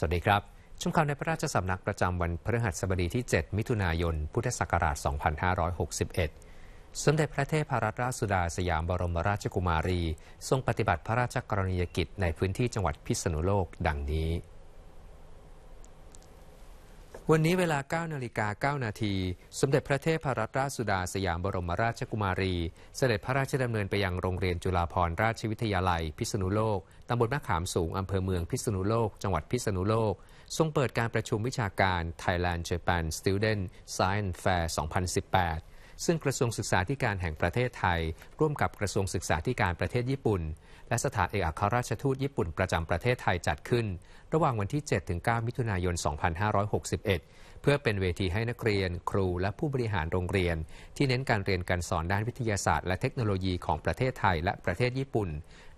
สวัสดีครับ ชมข่าวในพระราชสำนักประจำวันพฤหัสบดีที่ 7 มิถุนายน พุทธศักราช 2561 สมเด็จพระเทพรัตนราชสุดาสยามบรมราชกุมารี ทรงปฏิบัติพระราชกรณียกิจในพื้นที่จังหวัดพิษณุโลกดังนี้วันนี้เวลา9นาฬิกา9นาที สมเด็จพระเทพรัตนราชสุดาสยามบรมราชกุมารี เสด็จพระราชดำเนินไปยังโรงเรียนจุฬาภรณราชวิทยาลัย พิษณุโลก ตำบลมะขามสูงอำเภอเมืองพิษณุโลก จังหวัดพิษณุโลก ทรงเปิดการประชุมวิชาการ Thailand Japan Student Science Fair 2018 ซึ่งกระทรวงศึกษาธิการแห่งประเทศไทย ร่วมกับกระทรวงศึกษาธิการประเทศญี่ปุ่นและสถานเอกอัครราชทูตญี่ปุ่นประจำประเทศไทยจัดขึ้นระหว่างวันที่ 7-9 มิถุนายน 2561 เพื่อเป็นเวทีให้นักเรียน ครูและผู้บริหารโรงเรียนที่เน้นการเรียนการสอนด้านวิทยาศาสตร์และเทคโนโลยีของประเทศไทยและประเทศญี่ปุ่น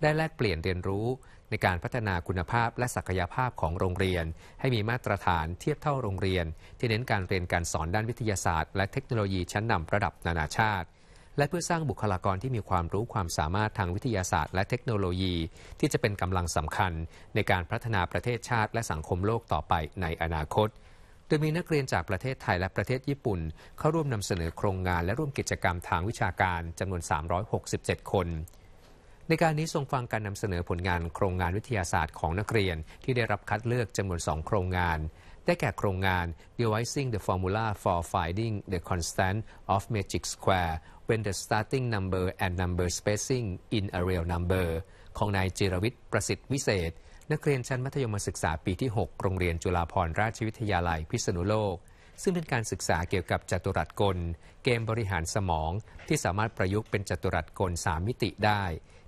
ได้แลกเปลี่ยนเรียนรู้ในการพัฒนาคุณภาพและศักยภาพของโรงเรียนให้มีมาตรฐานเทียบเท่าโรงเรียนที่เน้นการเรียนการสอนด้านวิทยาศาสตร์และเทคโนโลยีชั้นนำระดับนานาชาติและเพื่อสร้างบุคลากรที่มีความรู้ความสามารถทางวิทยาศาสตร์และเทคโนโลยี ที่จะเป็นกำลังสำคัญในการพัฒนาประเทศชาติ และสังคมโลกต่อไปในอนาคต โดยมีนักเรียนจากประเทศไทยและประเทศญี่ปุ่น เข้าร่วมนำเสนอโครงงาน และร่วมกิจกรรมทางวิชาการจำนวน 367 คน ในการนี้ ทรงฟังการนำเสนอผลงานโครงงานวิทยาศาสตร์ของนักเรียนที่ได้รับคัดเลือกจำนวน 2 โครงงาน ได้แก่ โครงงาน Devising the Formula for Finding the Constant of Magic Square when the starting number and number spacing in a real number ของนายจิรวิทย์ประสิทธิ์วิเศษ นักเรียนชั้นมัธยมศึกษาปีที่ 6 โรงเรียนจุฬาภรราชวิทยาลัยพิษณุโลก ซึ่งเป็นการศึกษาเกี่ยวกับจัตุรัสกล เกมบริหารสมอง ที่สามารถประยุกต์เป็นจัตุรัสกล3มิติได้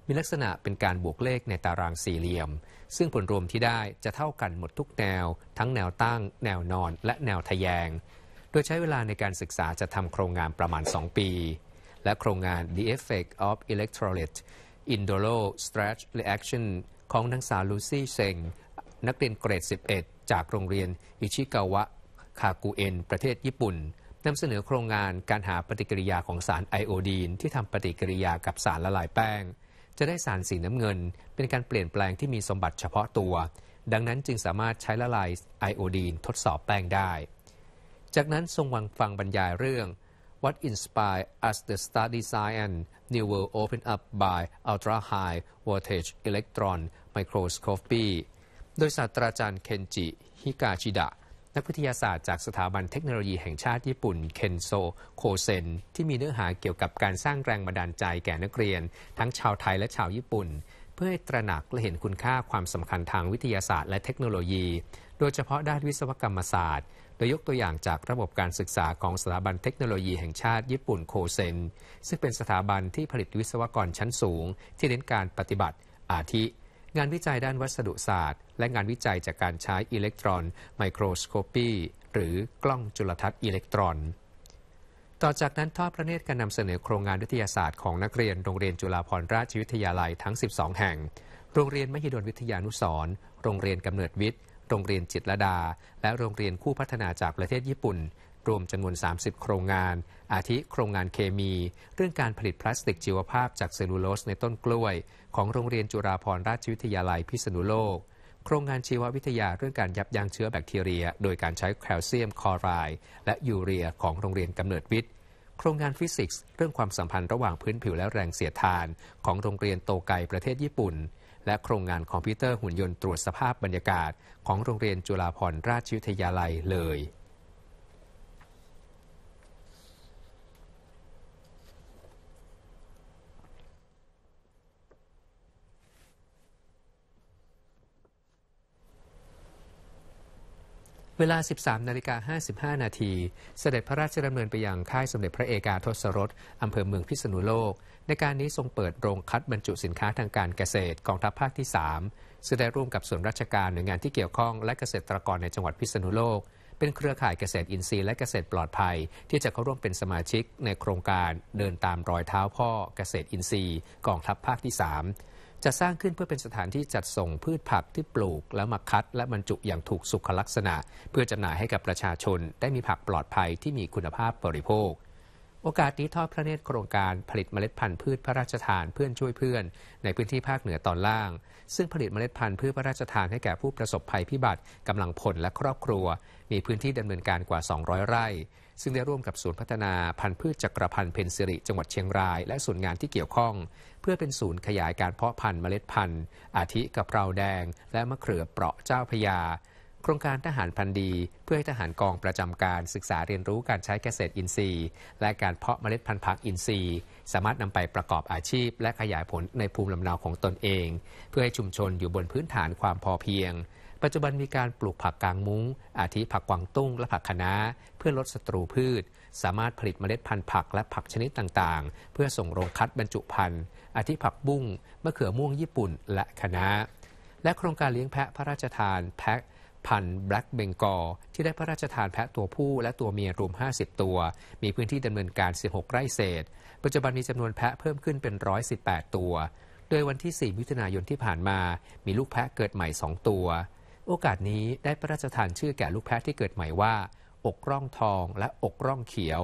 มีลักษณะเป็นการบวกเลขในตารางสี่เหลี่ยม ซึ่งผลรวมที่ได้จะเท่ากันหมดทุกแนวทั้งแนวตั้ง แนวนอน และแนวทะแยง โดยใช้เวลาในการศึกษาจะทำโครงงานประมาณ 2 ปีและโครงงาน The Effect of Electrolyte Indolo Stretch Reaction ของนักศึกษาลูซี่เซงนักเรียนเกรด 11 จากโรงเรียนอิชิกาวะคากูเอ็น ประเทศญี่ปุ่นนำเสนอโครงงาน การหาปฏิกิริยาของสารไอโอดีน ที่ทำปฏิกิริยากับสารละลายแป้ง จะได้สารสีน้ำเงิน เป็นการเปลี่ยนแปลงที่มีสมบัติเฉพาะตัว ดังนั้นจึงสามารถใช้ละลายไอโอดีนทดสอบแป้งได้ จากนั้นทรงวังฟังบรรยายเรื่อง what inspired us the study science new world opened up by ultra high voltage electron microscopy โดยศาสตราจารย์เคนจิ ฮิกาชิดะ นักวิทยาศาสตร์จากสถาบันเทคโนโลยีแห่งชาติญี่ปุ่น เคนโซ โคเซนที่มีเนื้อหาเกี่ยวกับการสร้างแรงบันดาลใจแก่นักเรียน ทั้งชาวไทยและชาวญี่ปุ่น เพื่อให้ตระหนักและเห็นคุณค่าความสำคัญทางวิทยาศาสตร์และเทคโนโลยี โดยเฉพาะด้านวิศวกรรมศาสตร์ดยยกตัวอย่างจากระบบการศึกษาของสถาบันเทคโนโลยีแห่งชาติญี่ปุ่นโคเซนซึ่งเป็นสถาบันที่ผลิตวิศวกรชั้นสูง ที่เน้นการปฏิบัติ อาทิ งานวิจัยด้านวัสดุศาสตร์และงานวิจัยจากการใช้อิเล็กตรอน ไมโครสโคปีหรือกล้องจุลทรรศน์อิเล็กตรอน ต่อจากนั้นทอดพระเนตรการนำเสนอโครงงานวิทยาศาสตร์ของนักเรียนโรงเรียนจุฬาภรณราชวิทยาลัยทั้ง 12 แห่ง โรงเรียนมหิดลวิทยานุสรโรงเรียนกำเนิดวิทย์โรงเรียนจิตรดา และโรงเรียนคู่พัฒนาจากประเทศญี่ปุ่น รวมจำนวน 30 โครงงาน อาทิโครงงานเคมี เรื่องการผลิตพลาสติกชีวภาพจากเซลลูโลส ในต้นกล้วย ของโรงเรียนจุฬาภรราชวิทยาลัยพิษณุโลก โครงงานชีววิทยาเรื่องการยับยั้งเชื้อแบคทีเรีย โดยการใช้แคลเซียมคอไรด์และยูเรียของโรงเรียนกำเนิดวิทย์ โครงงานฟิสิกส์เรื่องความสัมพันธ์ระหว่างพื้นผิวและแรงเสียดทาน ของโรงเรียนโตไกประเทศญี่ปุ่นและโครงงานคอมพิวเตอร์หุ่นยนต์ตรวจสภาพบรรยากาศ ของโรงเรียนจุฬาภรณราชวิทยาลัยเลยเวลา 13นาฬิกา55 นาที เสด็จพระราชดำเนินไปยังค่ายสมเด็จพระเอกาทศรสอำเภอเมืองพิษณุโลก ในการนี้ทรงเปิดโรงคัดบรรจุสินค้าทางการเกษตร กองทัพภาคที่ 3 ซึ่งได้ร่วมกับส่วนราชการหน่วยงานที่เกี่ยวข้องและเกษตรกรในจังหวัดพิษณุโลก เป็นเครือข่ายเกษตรอินทรีย์และเกษตรปลอดภัย ที่จะเข้าร่วมเป็นสมาชิกในโครงการเดินตามรอยเท้าพ่อเกษตรอินทรีย์กองทัพภาคที่ 3จะสร้างขึ้นเพื่อเป็นสถานที่จัดส่งพืชผักที่ปลูกแล้วมาคัด และบรรจุอย่างถูกสุขลักษณะ เพื่อจำหน่ายให้กับประชาชนได้มีผักปลอดภัยที่มีคุณภาพบริโภค โอกาสนี้ทอดพระเนตรโครงการผลิตเมล็ดพันธุ์พืชพระราชทานเพื่อนช่วยเพื่อน ในพื้นที่ภาคเหนือตอนล่าง ซึ่งผลิตเมล็ดพันธุ์พืชพระราชทานให้แก่ผู้ประสบภัยพิบัติกำลังพลและครอบครัว มีพื้นที่ดำเนินการกว่า 200 ไร่ ซึ่งได้ร่วมกับศูนย์พัฒนาพันธุ์พืชจักรพันธ์เพนซิริ จังหวัดเชียงรายและส่วนงานที่เกี่ยวข้องเพื่อเป็นศูนย์ขยายการเพาะพันธุ์เมล็ดพันธุ์ อาทิกะเพราแดง และมะเขือเปราะเจ้าพยา โครงการทหารพันธุ์ดี เพื่อให้ทหารกองประจำการศึกษาเรียนรู้การใช้เกษตรอินทรีย์ และการเพาะเมล็ดพันธุ์ผักอินทรีย์ สามารถนำไปประกอบอาชีพและขยายผลในภูมิลำเนาของตนเอง เพื่อให้ชุมชนอยู่บนพื้นฐานความพอเพียง ปัจจุบันมีการปลูกผักกลางมุง้ง อาทิผักกวางตุ้งและผักคะน้าเพื่อลดศัตรูพืช สามารถผลิตเมล็ดพันธุ์ผักและผักชนิดต่างๆ เพื่อส่งโรงคัดบรรจุพันธุ์อาทิผักบุ้งมะเขือม่วงญี่ปุ่นและคะน้าและโครงการเลี้ยงแพะพระราชทานแพะพันธุ์แบล็กเบงกอลที่ได้พระราชทานแพะตัวผู้และตัวเมียรวม 50 ตัว มีพื้นที่ดำเนินการ 16 ไร่เศษ ปัจจุบันมีจำนวนแพะเพิ่มขึ้นเป็น 118 ตัว โดยวันที่4มิถุนายนที่ผ่านมามีลูกแพะเกิดใหม่ 2 ตัว โอกาสนี้ได้พระราชทานชื่อแก่ลูกแพะที่เกิดใหม่ว่า อกร่องทองและอกร่องเขียว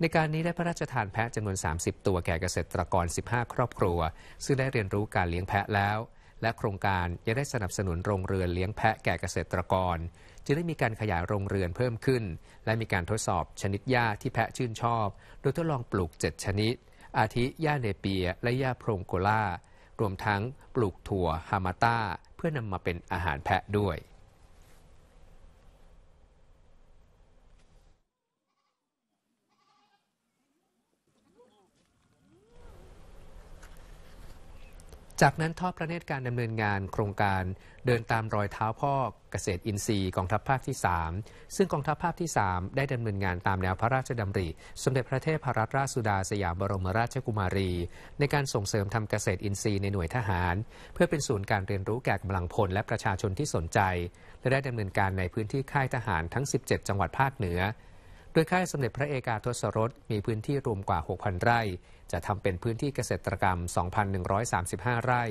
ในการนี้ได้พระราชทานแพะจำนวน 30 ตัวแก่เกษตรกร 15 ครอบครัว ซึ่งได้เรียนรู้การเลี้ยงแพะแล้ว และโครงการยังได้สนับสนุนโรงเรือนเลี้ยงแพะแก่เกษตรกรจะได้มีการขยายโรงเรือนเพิ่มขึ้น และมีการทดสอบชนิดหญ้าที่แพะชื่นชอบ โดยทดลองปลูก 7 ชนิด อาทิหญ้าเนเปียและหญ้าโพรงโกลา รวมทั้ง ปลูกถั่วฮามาต้าเพื่อนำมาเป็นอาหารแพะด้วยจากนั้นทอดพระเนตรการดำเนินงานโครงการ เดินตามรอยเท้าพ่อเกษตรอินทรีย์กองทัพภาคที่ 3 ซึ่งกองทัพภาคที่ 3 ได้ดำเนินงานตามแนวพระราชดำริ สมเด็จพระเทพรัตนราชสุดาสยามบรมราชกุมารี ในการส่งเสริมทำเกษตรอินทรีย์ในหน่วยทหาร เพื่อเป็นศูนย์การเรียนรู้แก่กำลังพลและประชาชนที่สนใจ และได้ดำเนินการในพื้นที่ค่ายทหารทั้ง 17 จังหวัดภาคเหนือโดยค่ายสมเด็จพระเอกาทศรสมีพื้นที่รวมกว่า 6,000 ไร่ จะทำเป็นพื้นที่เกษตรกรรม 2,135 ไร่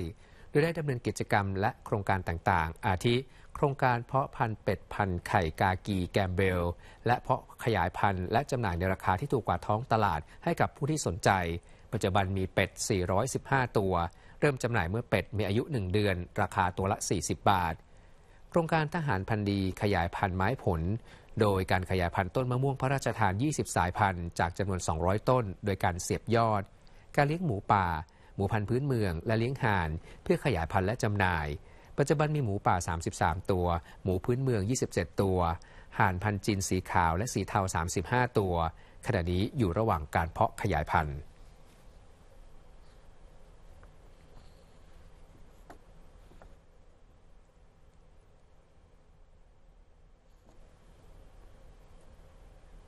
โดยได้ดำเนินกิจกรรมและโครงการต่างๆ อาทิโครงการเพาะพันธุ์เป็ด พันธุ์ไข่กากีแกมเบล และเพาะขยายพันธุ์และจำหน่ายในราคาที่ถูกกว่าท้องตลาดให้กับผู้ที่สนใจ ปัจจุบันมีเป็ด 415 ตัว เริ่มจำหน่ายเมื่อเป็ดมีอายุ 1 เดือน ราคาตัวละ 40 บาท โครงการทหารพันธุ์ดี ขยายพันธุ์ไม้ผลโดยการขยายพันธุ์ต้นมะม่วงพระราชทาน 20 สายพันธุ์จากจำนวน 200 ต้น โดยการเสียบยอด การเลี้ยงหมูป่า หมูพันธุ์พื้นเมือง และเลี้ยงห่าน เพื่อขยายพันธุ์และจำหน่าย ปัจจุบันมีหมูป่า 33 ตัว หมูพื้นเมือง 27 ตัว ห่านพันธุ์จีนสีขาวและสีเทา 35 ตัว ขณะนี้อยู่ระหว่างการเพาะขยายพันธุ์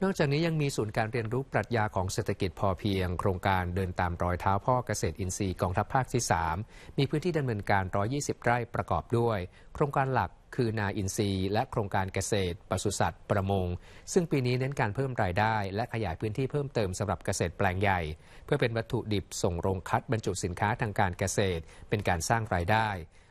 นอกจากนี้ยังมีศูนย์การเรียนรู้ปรัชญาของเศรษฐกิจพอเพียงโครงการเดินตามรอยเท้าพ่อเกษตรอินทรีย์กองทัพภาคที่ 3 มีพื้นที่ดำเนินการ 120 ไร่ประกอบด้วย โครงการหลักคือนาอินทรีย์ และโครงการเกษตรปศุสัตว์ประมง ซึ่งปีนี้เน้นการเพิ่มรายได้และขยายพื้นที่เพิ่มเติมสำหรับเกษตรแปลงใหญ่ เพื่อเป็นวัตถุดิบส่งโรงคัดบรรจุสินค้าทางการเกษตร เป็นการสร้างรายได้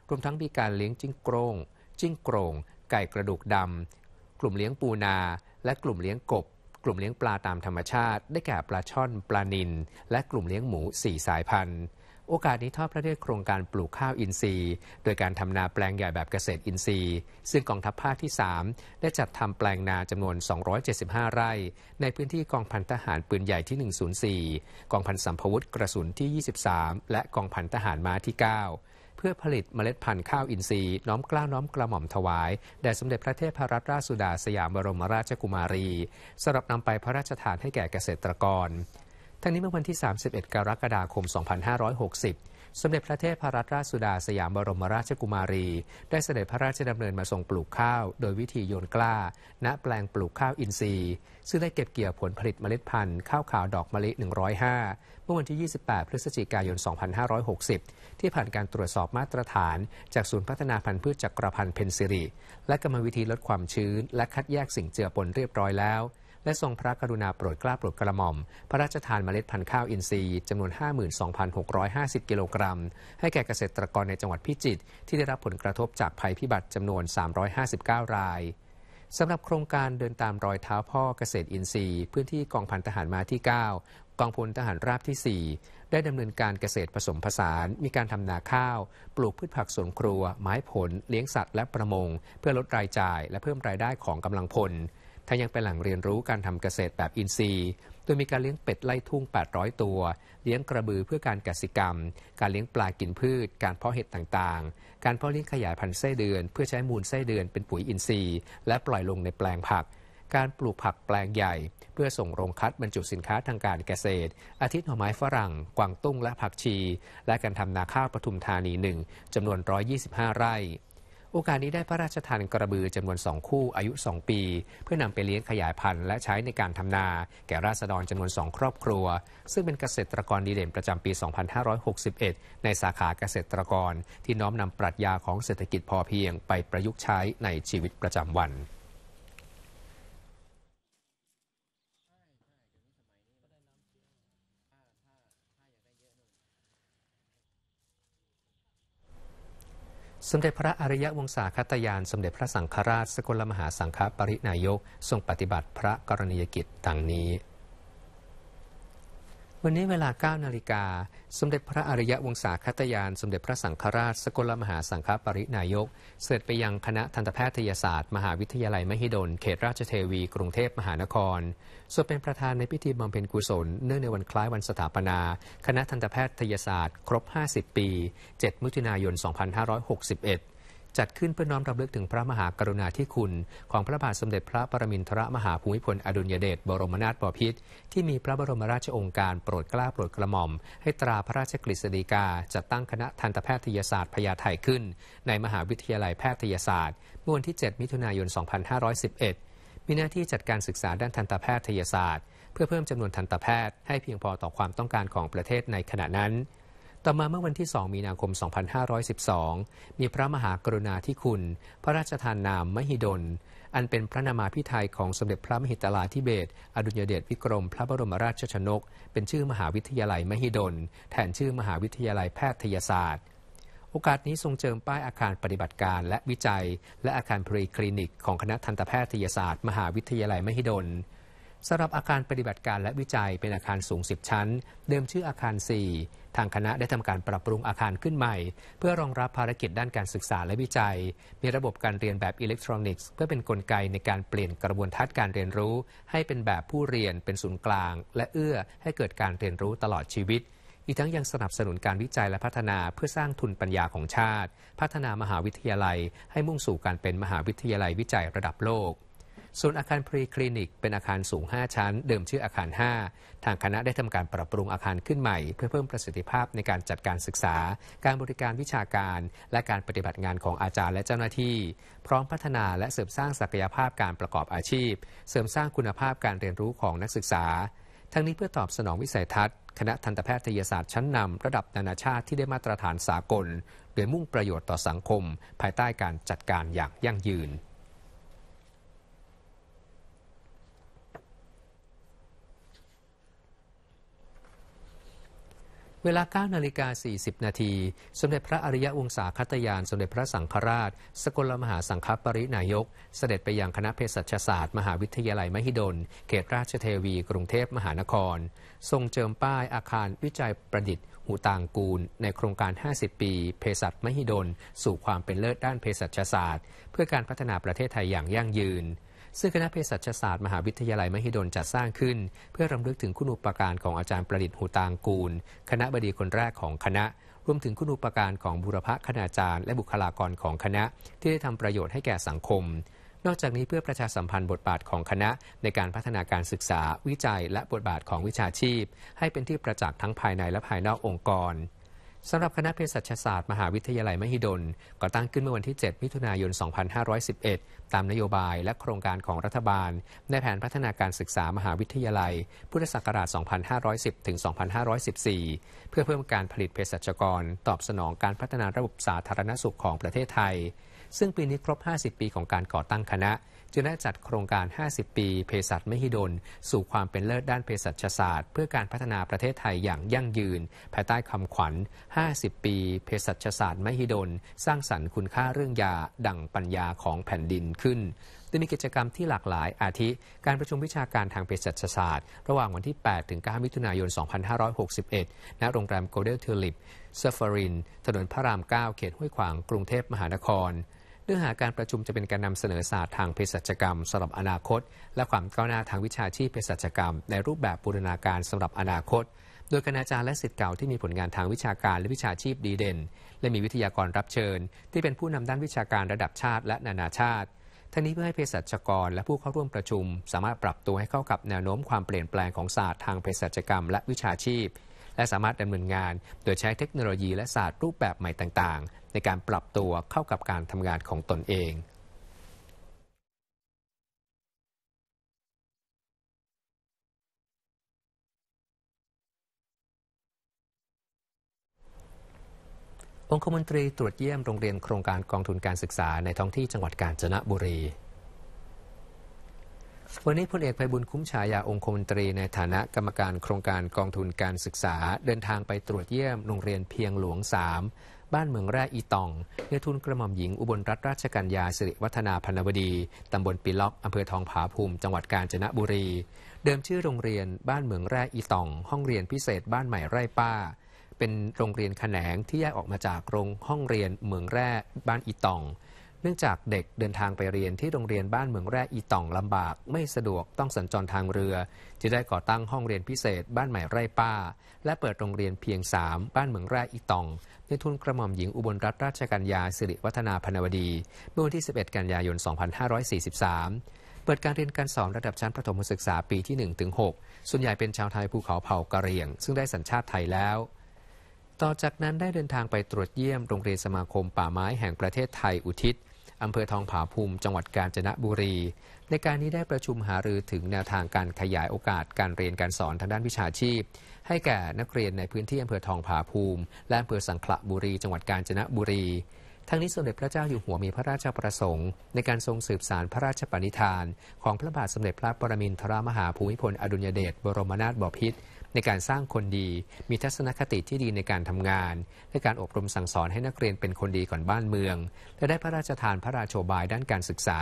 รวมทั้งมีการเลี้ยงจิ้งโกรงจิ้งโกรงไก่กระดูกดำ กลุ่มเลี้ยงปูนาและกลุ่มเลี้ยงกบกลุ่มเลี้ยงปลาตามธรรมชาติได้แก่ปลาช่อนปลานิลและกลุ่มเลี้ยงหมู 4 สายพันธุ์ โอกาสนี้ทอดพระเนตรโครงการปลูกข้าวอินทรีย์ โดยการทำนาแปลงใหญ่แบบเกษตรอินทรีย์ ซึ่งกองทัพภาคที่ 3 ได้จัดทำแปลงนาจำนวน 275 ไร่ ในพื้นที่กองพันทหารปืนใหญ่ที่ 104 กองพันสัมพวุธกระสุนที่ 23 และกองพันทหารม้าที่ 9เพื่อผลิตเมล็ดพันธุ์ข้าวอินทรีย์น้อมกล้าวน้อมกระหม่อมถวาย แด่สมเด็จพระเทพรัตนราชสุดาสยามบรมราชกุมารี สำหรับนำไปพระราชทานให้แก่เกษตรกร ทั้งนี้เมื่อวันที่ 31 กรกฎาคม 2560สมเด็จพระเทพรัตนราชสุดาสยามบรมราชกุมารี ได้เสด็จพระราชดำเนินมาส่งปลูกข้าว โดยวิธีโยนกล้า ณแปลงปลูกข้าวอินทรีย์ ซึ่งได้เก็บเกี่ยวผลผลิตเมล็ดพันธุ์ข้าวขาวดอกมะลิ 105เมื่อวันที่ 28 พฤศจิกายน 2560 ที่ผ่านการตรวจสอบมาตรฐาน จากศูนย์พัฒนาพันธุ์พืชจักรพันธ์เพนซิริ และกรรมวิธีลดความชื้น และคัดแยกสิ่งเจือปนเรียบร้อยแล้วและทรงพระกรุณาโปรดกล้าโปรดกระหม่อมพระราชทานเมล็ดพันธุ์ข้าวอินทรีย์จำนวน 52,650 กิโลกรัม ให้แก่เกษตรกรในจังหวัดพิจิตรที่ได้รับผลกระทบจากภัยพิบัติ จำนวน 359 ราย สำหรับโครงการเดินตามรอยเท้าพ่อเกษตรอินทรีย์พื้นที่กองพันทหารมาที่ 9 กองพลทหารราบที่ 4 ได้ดำเนินการเกษตรผสมผสาน มีการทำนาข้าว ปลูกพืชผักสวนครัว ไม้ผลเลี้ยงสัตว์และประมงเพื่อลดรายจ่ายและเพิ่มรายได้ของกำลังพลทั้งยังเป็นแหล่งเรียนรู้การทำเกษตรแบบอินทรีย์ โดยมีการเลี้ยงเป็ดไล่ทุ่ง 800 ตัว เลี้ยงกระบือเพื่อการเกษตรกรรม การเลี้ยงปลากินพืช การเพาะเห็ดต่างๆ การเพาะเลี้ยงขยายพันธุ์ไส้เดือน เพื่อใช้มูลไส้เดือนเป็นปุ๋ยอินทรีย์ และปล่อยลงในแปลงผัก การปลูกผักแปลงใหญ่ เพื่อส่งโรงคัดบรรจุสินค้าทางการเกษตร อาทิตย์หน่อไม้ฝรั่ง กวางตุ้งและผักชี และการทำนาข้าวปทุมธานีหนึ่งจำนวน 125 ไร่โอกาสนี้ได้พระราชทานกระบือจำนวนสองคู่อายุ 2 ปี เพื่อนำไปเลี้ยงขยายพันธุ์และใช้ในการทำนาแก่ราษฎรจำนวนสองครอบครัว ซึ่งเป็นเกษตรกรดีเด่นประจำปี 2561 ในสาขาเกษตรกรที่น้อมนำปรัชญาของเศรษฐกิจพอเพียงไปประยุกต์ใช้ในชีวิตประจำวันสมเด็จพระอริยวงศาคตยาน สมเด็จพระสังฆราชสกลมหาสังฆปรินายก ทรงปฏิบัติพระกรณียกิจดังนี้วันนี้เวลา 9นาฬิกาสมเด็จพระอริยวงศาคตยาน สมเด็จพระสังฆราช สกลมหาสังฆปรินายก เสด็จไปยังคณะทันตแพทยศาสตร์ มหาวิทยาลัยมหิดล เขตราชเทวีกรุงเทพมหานคร ส่วนเป็นประธานในพิธีบำเพ็ญกุศลเนื่องในวันคล้ายวันสถาปนา คณะทันตแพทยศาสตร์ ครบ 50 ปี 7มิถุนายน2561จัดขึ้นเพื่อน้อมรำลึกถึงพระมหากรุณาธิคุณ ของพระบาทสมเด็จพระปรมินทรมหาภูมิพลอดุลยเดชบรมนาถบพิตรที่มีพระบรมราชองค์การโปรดกล้าโปรดกระหม่อม ให้ตราพระราชกฤษฎีกา จัดตั้งคณะทันตแพทยศาสตร์พยาไทขึ้น ในมหาวิทยาลัยแพทยศาสตร์เมื่อวันที่ 7 มิถุนายน 2511 มีหน้าที่จัดการศึกษาด้านทันตแพทยศาสตร์เพื่อเพิ่มจำนวนทันตแพทย์ให้เพียงพอต่อความต้องการของประเทศในขณะนั้นต่อมาเมื่อวันที่ 2 มีนาคม 2512 มีพระมหากรุณาธิคุณ พระราชทานนามมหิดล อันเป็นพระนามาพิไทย ของสมเด็จพระมหิตลาธิเบศอดุญเดชวิกรมพระบรมราชชนก เป็นชื่อมหาวิทยาลัยมหิดลแทนชื่อมหาวิทยาลัยแพทยศาสตร์ โอกาสนี้ทรงเจิมป้ายอาคารปฏิบัติการและวิจัย และอาคารพรีคลินิก ของคณะทันตแพทยศาสตร์ มหาวิทยาลัยมหิดลสำหรับอาคารปฏิบัติการและวิจัย เป็นอาคารสูง 10 ชั้น เดิมชื่ออาคาร 4 ทางคณะได้ทำการปรับปรุงอาคารขึ้นใหม่ เพื่อรองรับภารกิจด้านการศึกษาและวิจัย มีระบบการเรียนแบบอิเล็กทรอนิกส์เพื่อเป็นนกลไกในการเปลี่ยนกระบวนทัศน์การเรียนรู้ ให้เป็นแบบผู้เรียนเป็นศูนย์กลาง และเอื้อให้เกิดการเรียนรู้ตลอดชีวิต อีกทั้งยังสนับสนุนการวิจัยและพัฒนาเพื่อสร้างทุนปัญญาของชาติ พัฒนามหาวิทยาลัย ให้มุ่งสู่การเป็นมหาวิทยาลัยวิจัยระดับโลกส่วนอาคารพรีคลินิกเป็นอาคารสูง 5 ชั้นเดิมชื่ออาคาร 5 ทางคณะได้ทำการปรับปรุงอาคารขึ้นใหม่เพื่อเพิ่มประสิทธิภาพในการจัดการศึกษา การบริการวิชาการ และการปฏิบัติงานของอาจารย์และเจ้าหน้าที่ พร้อมพัฒนาและเสริมสร้างศักยภาพการประกอบอาชีพ เสริมสร้างคุณภาพการเรียนรู้ของนักศึกษา ทั้งนี้เพื่อตอบสนองวิสัยทัศน์ คณะทันตแพทยศาสตร์ชั้นนำระดับนานาชาติที่ได้มาตรฐานสากลโดยมุ่งประโยชน์ต่อสังคม ภายใต้การจัดการอย่างยั่งยืนเวลา9นาฬิกา40 นาที สมเด็จพระอริยวงศาคตยานสมเด็จพระสังฆราช สกลมหาสังฆปรินายก เสด็จไปยังคณะเภสัชศาสตร์ มหาวิทยาลัยมหิดล เขตราชเทวีกรุงเทพมหานคร ทรงเจิมป้ายอาคารวิจัยประดิษฐ์หูต่างกูล ในโครงการ 50 ปีเภสัชมหิดล สู่ความเป็นเลิศด้านเภสัชศาสตร์ เพื่อการพัฒนาประเทศไทยอย่างยั่งยืนซึ่งคณะเภสัชศาสตร์มหาวิทยาลัยมหิดลจัดสร้างขึ้น เพื่อรำลึกถึงคุณูปการของอาจารย์ประดิษฐ์หูตางกูล คณะบดีคนแรกของคณะ รวมถึงคุณูปการของบุรพคณาจารย์และ บุคลากรของคณะ ที่ได้ทำประโยชน์ให้แก่สังคม นอกจากนี้เพื่อประชาสัมพันธ์บทบาทของคณะในการพัฒนาการศึกษา วิจัย และบทบาทของวิชาชีพ ให้เป็นที่ประจักษ์ทั้งภายในและภายนอกองค์กรสำหรับคณะเภสัชศาสตร์ มหาวิทยาลัยมหิดลก่อตั้งขึ้นเมื่อวันที่7มิถุนายน 2511 ตามนโยบายและโครงการของรัฐบาล ในแผนพัฒนาการศึกษามหาวิทยาลัย พุทธศักราช 2510ถึง2514 เพื่อเพิ่มการผลิตเภสัชกร ตอบสนองการพัฒนาระบบสาธารณสุขของประเทศไทยซึ่งปีนี้ครบ 50 ปีของการก่อตั้งคณะจึงได้จัดโครงการ 50 ปีเภสัชมหิดล สู่ความเป็นเลิศด้านเภสัชศาสตร์เพื่อการพัฒนาประเทศไทยอย่างยั่งยืนภายใต้คำขวัญ 50 ปีเภสัชศาสตร์มหิดล สร้างสรรค์คุณค่าเรื่องยาดั่งปัญญาของแผ่นดินขึ้นโดยมีกิจกรรมที่หลากหลายอาทิ การประชุมวิชาการทางเภสัชศาสตร์ ระหว่างวันที่ 8 ถึง 9 มิถุนายน 2561 ณ โรงแรมโกลเด้นทิวลิปเซฟารินถนนพระราม 9 เขตห้วยขวาง กรุงเทพมหานครื้อหาการประชุมจะเป็นการนำเสนอศาสตร์ทางเภสัชกรรมสำหรับอนาคต และความก้าวหน้าทางวิชาชีพเภสัชกรรมในรูปแบบบูรณาการสำหรับอนาคต โดยคณาจารย์และสิทธิ์เก่าที่มีผลงานทางวิชาการและวิชาชีพดีเด่นและมีวิทยากรรับเชิญ ที่เป็นผู้นำด้านวิชาการระดับชาติ และนานาชาติทั้งนี้เพื่อให้เภสัชกรและผู้เข้าร่วมประชุม สามารถปรับตัวให้เข้ากับแนวโน้มความเปลี่ยนแปลงของศาสตร์ทางเภสัชกรรม และวิชาชีพ และสามารถดำเนินงาน โดยใช้เทคโนโลยีและศาสตร์รูปแบบใหม่ต่างในการปรับตัวเข้ากับการทำงานของตนเอง องคมนตรีตรวจเยี่ยมโรงเรียนโครงการกองทุนการศึกษาในท้องที่จังหวัดกาญจนบุรี วันนี้พลเอกไพบุญคุ้มฉายาองคมนตรีในฐานะกรรมการโครงการกองทุนการศึกษาเดินทางไปตรวจเยี่ยมโรงเรียนเพียงหลวง3บ้านเมืองแร่อีตองเนื้อทุนกระหม่อมหญิงอุบลรัตนราชกัญญาสิริวัฒนาพนวดี ตำบลปีล็อกอำเภอทองผาภูมิจังหวัดกาญจนบุรี เดิมชื่อโรงเรียนบ้านเมืองแร่อีตอง ห้องเรียนพิเศษบ้านใหม่ไร่ป้า เป็นโรงเรียนแขนงที่แยกออกมาจากโรง ห้องเรียนเมืองแร่บ้านอีตองเนื่องจากเด็กเดินทางไปเรียนที่โรงเรียนบ้านเมืองแร่อีต่องลำบาก ไม่สะดวกต้องสัญจรทางเรือจึงได้ก่อตั้งห้องเรียนพิเศษบ้านใหม่ไร่ป้า และเปิดโรงเรียนเพียง 3 บ้านเมืองแร่อีต่องในทุนกระหม่อมหญิงอุบลรัตนราชกัญญาสิริวัฒนาพนวดีเมื่อวันที่ 11 กันยายน 2543 เปิดการเรียนการสอนระดับชั้นประถมศึกษาปีที่1ถึง6ส่วนใหญ่เป็นชาวไทยภูเขาเผ่ากะเหรี่ยง ซึ่งได้สัญชาติไทยแล้ว ต่อจากนั้นได้เดินทางไปตรวจเยี่ยมโรงเรียนสมาคมป่าไม้แห่งประเทศไทยอุทิศอำเภอทองผาภูมิ จังหวัดกาญจนบุรี ในการนี้ได้ประชุมหารือถึงแนวทางการขยายโอกาสการเรียนการสอนทางด้านวิชาชีพ ให้แก่นักเรียนในพื้นที่อำเภอทองผาภูมิ และอำเภอสังขละบุรีจังหวัดกาญจนบุรี ทั้งนี้สมเด็จพระเจ้าอยู่หัวมีพระราชประสงค์ ในการทรงสืบสารพระราชปณิธาน ของพระบาทสมเด็จพระปรมินทรมหาภูมิพลอดุลยเดชบรมนาถบพิตรในการสร้างคนดีมีทัศนคติที่ดีในการทำงาน และการอบรมสั่งสอนให้นักเรียนเป็นคนดีก่อนบ้านเมือง และได้พระราชทานพระราโชบายด้านการศึกษา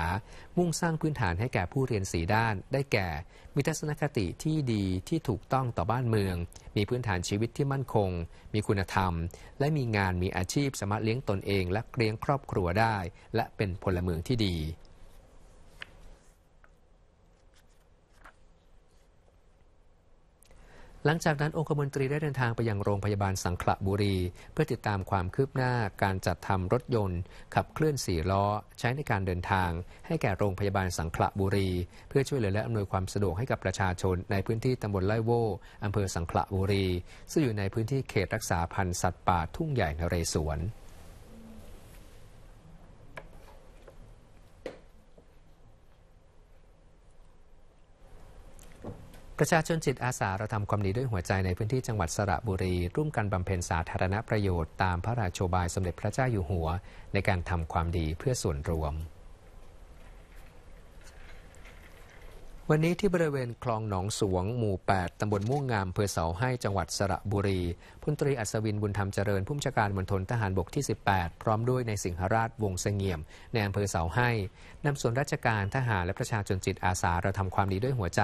มุ่งสร้างพื้นฐานให้แก่ผู้เรียนสีด้าน ได้แก่ มีทัศนคติที่ดีที่ถูกต้องต่อบ้านเมือง มีพื้นฐานชีวิตที่มั่นคง มีคุณธรรม และมีงานมีอาชีพสามารถเลี้ยงตนเองและเลี้ยงครอบครัวได้ และเป็นพลเมืองที่ดีหลังจากนั้นองคมนตรีได้เดินทางไปยังโรงพยาบาลสังขละบุรี เพื่อติดตามความคืบหน้าการจัดทำรถยนต์ขับเคลื่อนสี่ล้อใช้ในการเดินทาง ให้แก่โรงพยาบาลสังขละบุรี เพื่อช่วยเหลือและอำนวยความสะดวกให้กับประชาชนในพื้นที่ตำบลไล่โวอำเภอสังขละบุรี ซึ่งอยู่ในพื้นที่เขตรักษาพันธุ์สัตว์ป่าทุ่งใหญ่นเรศวรประชาชนจิตอาสาเราทำความดีด้วยหัวใจในพื้นที่จังหวัดสระบุรีร่วมกันบำเพ็ญสาธารณประโยชน์ตามพระราชบายสมเด็จพระเจ้าอยู่หัวในการทำความดีเพื่อส่วนรวมวันนี้ที่บริเวณคลองหนองสวง หมู่ 8 ตำบลม่วงงามอำเภอเสาให้จังหวัดสระบุรีพนตรีอัศวิน บุญธรรมเจริญผู้จัดการมณฑลทหารบกที่ 18 พร้อมด้วยในสิงหราชวงเสงี่ยมในอำเภอเสาให้ นำส่วนราชการทหารและประชาชนจิตอาสาเราทำความดีด้วยหัวใจ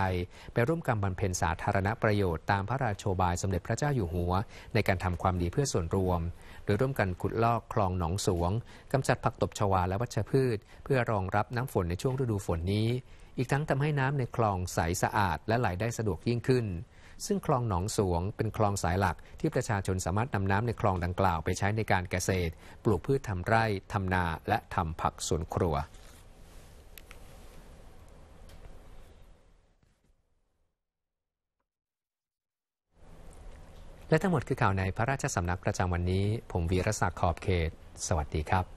ไปร่วมกันบรรเพ็ญสาธารณประโยชน์ตาม พระราชโชบายสมเด็จพระเจ้าอยู่หัว ในการทำความดีเพื่อส่วนรวมโดยร่วมกันขุดลอกคลองหนองสวงกำจัดผักตบชวาและวัชพืช เพื่อรองรับน้ำฝนในช่วงฤดูฝนนี้อีกทั้งทำให้น้ำในคลองใสสะอาดและไหลได้สะดวกยิ่งขึ้น ซึ่งคลองหนองสวงเป็นคลองสายหลักที่ประชาชนสามารถนำน้ำในคลองดังกล่าวไปใช้ในการเกษตร ปลูกพืชทำไร่ ทำนาและทำผักสวนครัว และทั้งหมดคือข่าวในพระราชสำนักประจำวันนี้ ผมวีรศักดิ์ ขอบเขต สวัสดีครับ